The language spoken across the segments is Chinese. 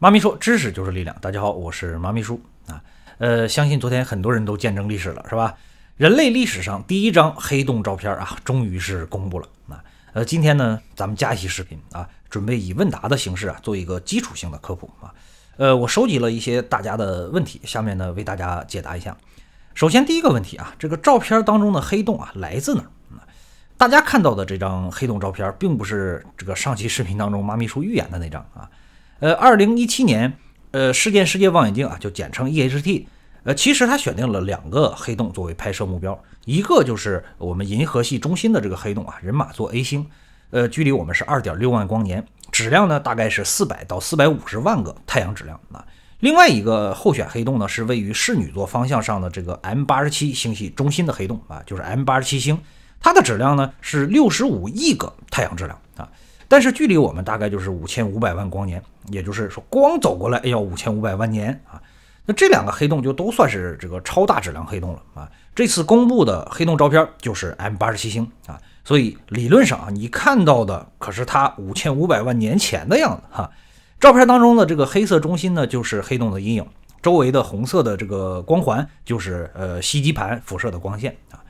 妈咪说：“知识就是力量。”大家好，我是妈咪叔啊。呃，相信昨天很多人都见证历史了，是吧？人类历史上第一张黑洞照片啊，终于是公布了啊。呃，今天呢，咱们加一期视频啊，准备以问答的形式啊，做一个基础性的科普啊。呃，我收集了一些大家的问题，下面呢为大家解答一下。首先第一个问题啊，这个照片当中的黑洞啊来自哪？大家看到的这张黑洞照片，并不是这个上期视频当中妈咪叔预言的那张啊。呃，二零一七年，呃，事件世界望远镜啊，就简称 EHT，呃，其实它选定了两个黑洞作为拍摄目标，一个就是我们银河系中心的这个黑洞啊，人马座 A 星，呃，距离我们是二点六万光年，质量呢大概是四百到四百五十万个太阳质量啊。另外一个候选黑洞呢，是位于室女座方向上的这个 M 八十七星系中心的黑洞啊，就是 M 八十七星，它的质量呢是六十五亿个太阳质量。但是距离我们大概就是五千五百万光年，也就是说光走过来要五千五百万年啊。那这两个黑洞就都算是这个超大质量黑洞了啊。这次公布的黑洞照片就是 M87 星啊，所以理论上啊，你看到的可是它五千五百万年前的样子哈。照片当中的这个黑色中心呢，就是黑洞的阴影，周围的红色的这个光环就是呃吸积盘辐射的光线啊。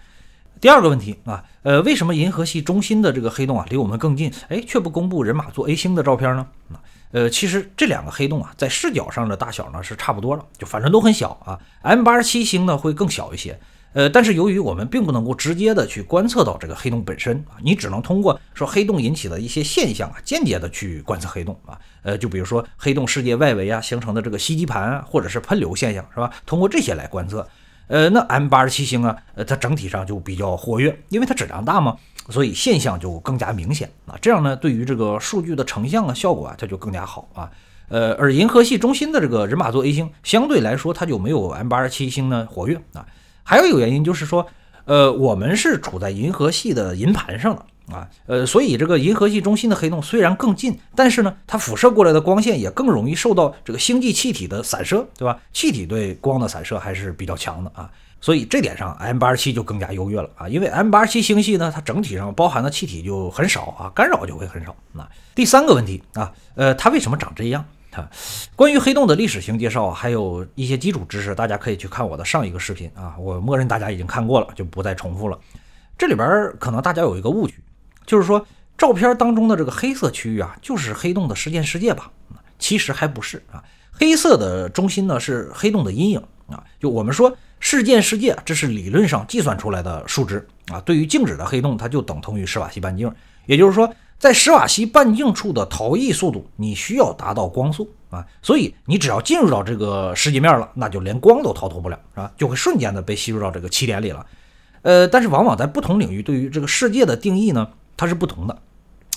第二个问题啊，呃，为什么银河系中心的这个黑洞啊离我们更近，哎，却不公布人马座 A 星的照片呢？啊，呃，其实这两个黑洞啊，在视角上的大小呢是差不多了，就反正都很小啊。M87 星呢会更小一些，呃，但是由于我们并不能够直接的去观测到这个黑洞本身啊，你只能通过说黑洞引起的一些现象啊，间接的去观测黑洞啊，呃，就比如说黑洞世界外围啊形成的这个吸积盘啊，或者是喷流现象是吧？通过这些来观测。呃，那 M 八十七星啊，呃，它整体上就比较活跃，因为它质量大嘛，所以现象就更加明显啊。这样呢，对于这个数据的成像啊、效果啊，它就更加好啊。呃，而银河系中心的这个人马座 A 星，相对来说它就没有 M 八十七星呢活跃啊。还有一个原因就是说，呃，我们是处在银河系的银盘上了。啊，呃，所以这个银河系中心的黑洞虽然更近，但是呢，它辐射过来的光线也更容易受到这个星际气体的散射，对吧？气体对光的散射还是比较强的啊，所以这点上 M87 就更加优越了啊，因为 M87 星系呢，它整体上包含的气体就很少啊，干扰就会很少。那第三个问题啊，呃，它为什么长这样啊？关于黑洞的历史性介绍还有一些基础知识，大家可以去看我的上一个视频啊，我默认大家已经看过了，就不再重复了。这里边可能大家有一个误区。就是说，照片当中的这个黑色区域啊，就是黑洞的事件世界吧？其实还不是啊，黑色的中心呢是黑洞的阴影啊。就我们说事件世界，这是理论上计算出来的数值啊。对于静止的黑洞，它就等同于史瓦西半径，也就是说，在史瓦西半径处的逃逸速度，你需要达到光速啊。所以你只要进入到这个世界面了，那就连光都逃脱不了，啊，就会瞬间的被吸入到这个奇点里了。呃，但是往往在不同领域对于这个世界的定义呢。它是不同的，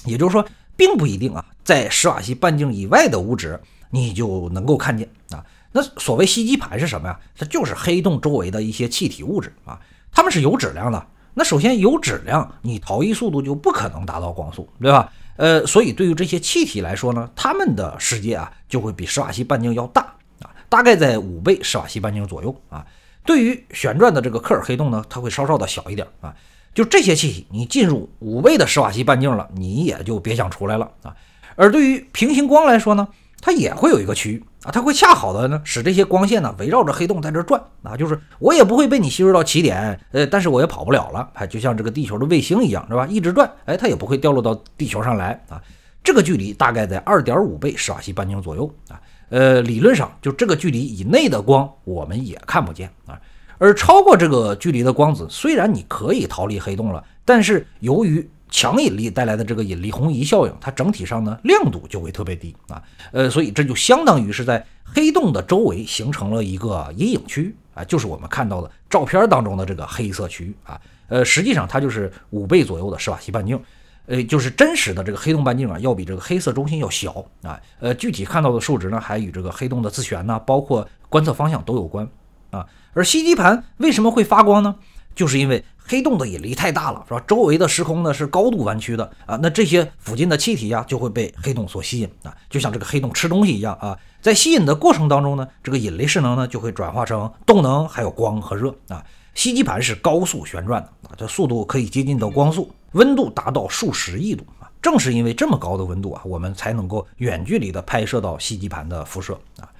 也就是说，并不一定啊，在史瓦西半径以外的物质，你就能够看见啊。那所谓吸积盘是什么呀？它就是黑洞周围的一些气体物质啊，它们是有质量的。那首先有质量，你逃逸速度就不可能达到光速，对吧？呃，所以对于这些气体来说呢，它们的世界啊，就会比史瓦西半径要大啊，大概在五倍史瓦西半径左右啊。对于旋转的这个克尔黑洞呢，它会稍稍的小一点啊。就这些气体，你进入五倍的史瓦西半径了，你也就别想出来了啊。而对于平行光来说呢，它也会有一个区域啊，它会恰好的呢使这些光线呢围绕着黑洞在这转啊，就是我也不会被你吸入到起点，呃，但是我也跑不了了，哎，就像这个地球的卫星一样，是吧？一直转，哎，它也不会掉落到地球上来啊。这个距离大概在二点五倍史瓦西半径左右啊，呃，理论上就这个距离以内的光我们也看不见啊。而超过这个距离的光子，虽然你可以逃离黑洞了，但是由于强引力带来的这个引力红移效应，它整体上呢亮度就会特别低啊。呃，所以这就相当于是在黑洞的周围形成了一个阴影区啊，就是我们看到的照片当中的这个黑色区域啊。呃，实际上它就是五倍左右的史瓦西半径，呃，就是真实的这个黑洞半径啊，要比这个黑色中心要小啊。呃，具体看到的数值呢，还与这个黑洞的自旋呢，包括观测方向都有关。啊，而吸积盘为什么会发光呢？就是因为黑洞的引力太大了，是吧？周围的时空呢是高度弯曲的啊，那这些附近的气体呀就会被黑洞所吸引啊，就像这个黑洞吃东西一样啊。在吸引的过程当中呢，这个引力势能呢就会转化成动能，还有光和热啊。吸积盘是高速旋转的啊，这速度可以接近到光速，温度达到数十亿度啊。正是因为这么高的温度啊，我们才能够远距离的拍摄到吸积盘的辐射啊。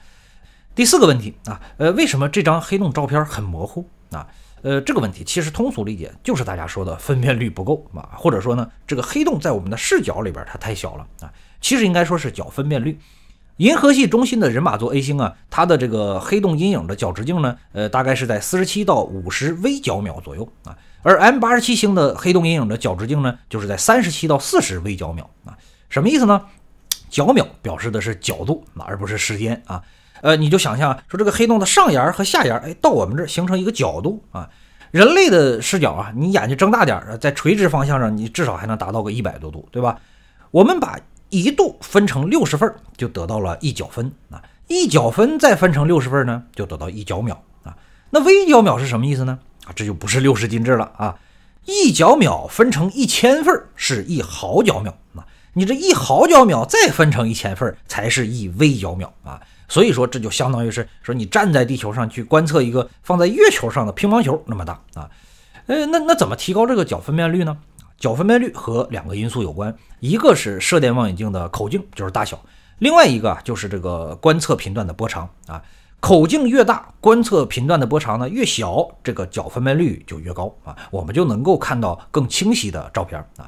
第四个问题啊，呃，为什么这张黑洞照片很模糊啊？呃，这个问题其实通俗理解就是大家说的分辨率不够啊，或者说呢，这个黑洞在我们的视角里边它太小了啊。其实应该说是角分辨率。银河系中心的人马座 A 星啊，它的这个黑洞阴影的角直径呢，呃，大概是在四十七到五十微角秒左右啊。而 M 八十七星的黑洞阴影的角直径呢，就是在三十七到四十微角秒啊。什么意思呢？角秒表示的是角度，而不是时间啊。呃，你就想象说这个黑洞的上沿和下沿，哎，到我们这儿形成一个角度啊。人类的视角啊，你眼睛睁大点，在垂直方向上，你至少还能达到个一百多度，对吧？我们把一度分成六十份，就得到了一角分啊。一角分再分成六十份呢，就得到一角秒啊。那微角秒是什么意思呢？啊，这就不是六十进制了啊。一角秒分成一千份是一毫角秒啊。你这一毫角秒再分成一千份才是一微角秒啊！所以说这就相当于是说你站在地球上去观测一个放在月球上的乒乓球那么大啊！呃，那那怎么提高这个角分辨率呢？角分辨率和两个因素有关，一个是射电望远镜的口径，就是大小；另外一个啊就是这个观测频段的波长啊。口径越大，观测频段的波长呢越小，这个角分辨率就越高啊，我们就能够看到更清晰的照片啊。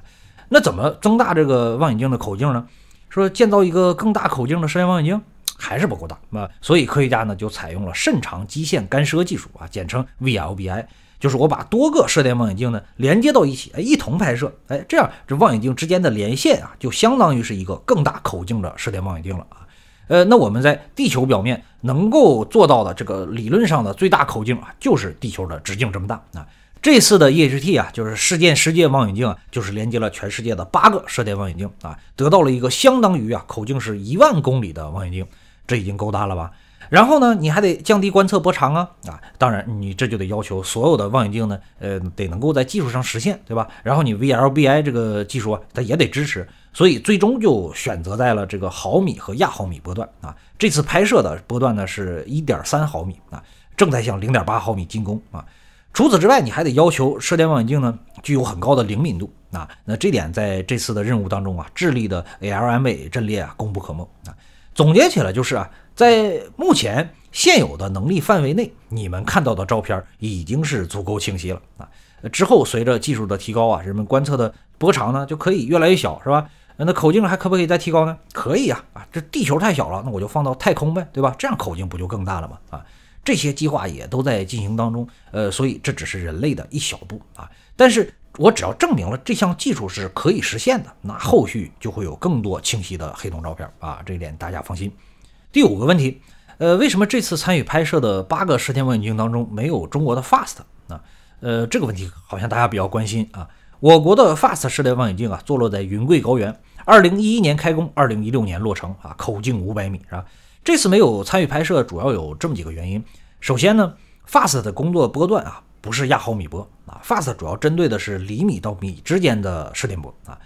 那怎么增大这个望远镜的口径呢？说建造一个更大口径的射电望远镜还是不够大，啊，所以科学家呢就采用了甚长基线干涉技术啊，简称 VLBI，就是我把多个射电望远镜呢连接到一起，哎，一同拍摄，哎，这样这望远镜之间的连线啊就相当于是一个更大口径的射电望远镜了啊。呃，那我们在地球表面能够做到的这个理论上的最大口径啊，就是地球的直径这么大啊。这次的 EHT 啊，就是事件世界望远镜啊，就是连接了全世界的八个射电望远镜啊，得到了一个相当于啊口径是一万公里的望远镜，这已经够大了吧？然后呢，你还得降低观测波长啊啊！当然，你这就得要求所有的望远镜呢，呃，得能够在技术上实现，对吧？然后你 VLBI 这个技术啊，它也得支持，所以最终就选择在了这个毫米和亚毫米波段啊。这次拍摄的波段呢是1.3毫米啊，正在向0.8毫米进攻啊。除此之外，你还得要求射电望远镜呢具有很高的灵敏度啊。那这点在这次的任务当中啊，智利的 ALMA 阵列啊功不可没啊。总结起来就是啊，在目前现有的能力范围内，你们看到的照片已经是足够清晰了啊。之后随着技术的提高啊，人们观测的波长呢就可以越来越小，是吧？那口径还可不可以再提高呢？可以呀啊，这地球太小了，那我就放到太空呗，对吧？这样口径不就更大了吗？啊。这些计划也都在进行当中，呃，所以这只是人类的一小步啊。但是我只要证明了这项技术是可以实现的，那后续就会有更多清晰的黑洞照片啊，这一点大家放心。第五个问题，呃，为什么这次参与拍摄的八个射电望远镜当中没有中国的 FAST？啊，呃，这个问题好像大家比较关心啊。我国的 FAST 射电望远镜啊，坐落在云贵高原，二零一一年开工，二零一六年落成啊，口径五百米是吧？这次没有参与拍摄，主要有这么几个原因。首先呢，FAST 的工作波段啊，不是亚毫米波啊，FAST 主要针对的是厘米到米之间的射电波啊。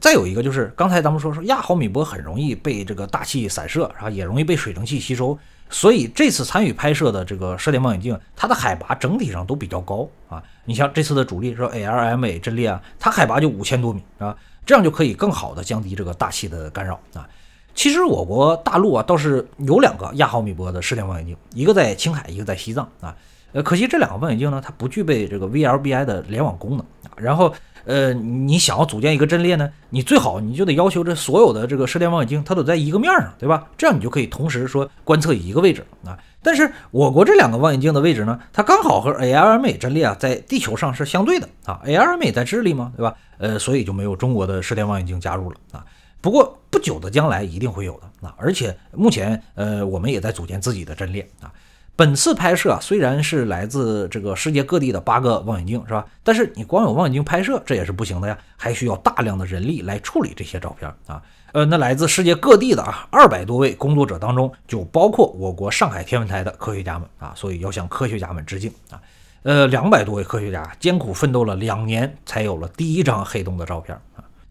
再有一个就是，刚才咱们说说亚毫米波很容易被这个大气散射，啊、也容易被水蒸气吸收。所以这次参与拍摄的这个射电望远镜，它的海拔整体上都比较高啊。你像这次的主力说 ALMA 阵列啊，它海拔就五千多米啊，这样就可以更好的降低这个大气的干扰啊。其实我国大陆啊，倒是有两个亚毫米波的射电望远镜，一个在青海，一个在西藏啊。呃，可惜这两个望远镜呢，它不具备这个 VLBI 的联网功能。然后，呃，你想要组建一个阵列呢，你最好你就得要求这所有的这个射电望远镜，它都在一个面上，对吧？这样你就可以同时说观测一个位置啊。但是我国这两个望远镜的位置呢，它刚好和 ALMA 阵列啊在地球上是相对的啊。ALMA 在智利嘛，对吧？呃，所以就没有中国的射电望远镜加入了啊。不过不久的将来一定会有的啊！而且目前，呃，我们也在组建自己的阵列啊。本次拍摄啊，虽然是来自这个世界各地的八个望远镜，是吧？但是你光有望远镜拍摄，这也是不行的呀，还需要大量的人力来处理这些照片啊。呃，那来自世界各地的啊，二百多位工作者当中，就包括我国上海天文台的科学家们啊，所以要向科学家们致敬啊。呃，两百多位科学家艰苦奋斗了两年，才有了第一张黑洞的照片。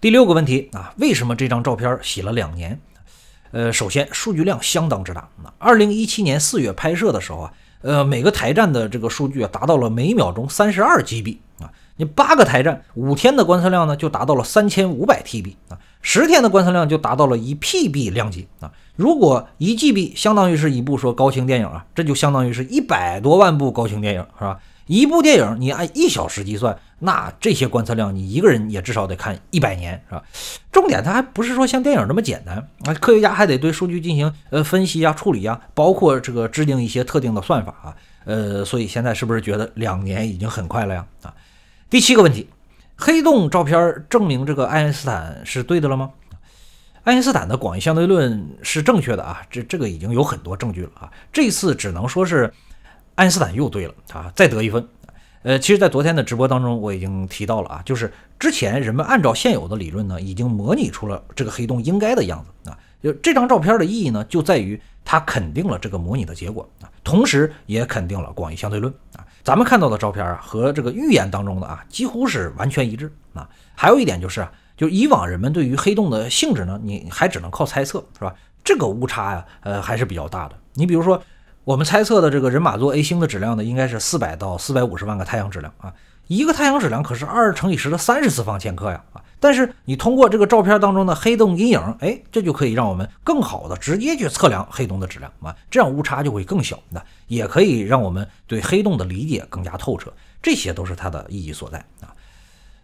第六个问题啊，为什么这张照片洗了两年？呃，首先数据量相当之大。那二零一七年四月拍摄的时候啊，呃，每个台站的这个数据啊，达到了每秒钟三十二 G B 啊。你八个台站五天的观测量呢，就达到了三千五百 T B 啊。十天的观测量就达到了一 P B 量级啊。如果一 G B 相当于是一部说高清电影啊，这就相当于是一百多万部高清电影，是吧？一部电影，你按一小时计算，那这些观测量你一个人也至少得看一百年，是吧？重点它还不是说像电影那么简单，啊，科学家还得对数据进行呃分析啊、处理啊，包括这个制定一些特定的算法啊，呃，所以现在是不是觉得两年已经很快了呀？啊，第七个问题，黑洞照片证明这个爱因斯坦是对的了吗？爱因斯坦的广义相对论是正确的啊，这这个已经有很多证据了啊，这次只能说是。爱因斯坦又对了啊，再得一分，呃，其实，在昨天的直播当中，我已经提到了啊，就是之前人们按照现有的理论呢，已经模拟出了这个黑洞应该的样子啊，就这张照片的意义呢，就在于它肯定了这个模拟的结果啊，同时也肯定了广义相对论啊。咱们看到的照片啊，和这个预言当中的啊，几乎是完全一致啊。还有一点就是啊，就以往人们对于黑洞的性质呢，你还只能靠猜测，是吧？这个误差呀，呃，还是比较大的。你比如说。我们猜测的这个人马座 A 星的质量呢，应该是四百到四百五十万个太阳质量啊，一个太阳质量可是二乘以十的三十次方千克呀啊！但是你通过这个照片当中的黑洞阴影，哎，这就可以让我们更好的直接去测量黑洞的质量啊，这样误差就会更小，那也可以让我们对黑洞的理解更加透彻，这些都是它的意义所在啊。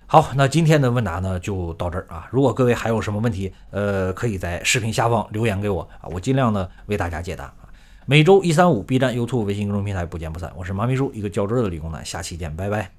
好，那今天的问答呢就到这儿啊，如果各位还有什么问题，呃，可以在视频下方留言给我啊，我尽量呢为大家解答。每周一三五，B 站、YouTube、微信公众平台不见不散。我是麻咪叔，一个较真的理工男。下期见，拜拜。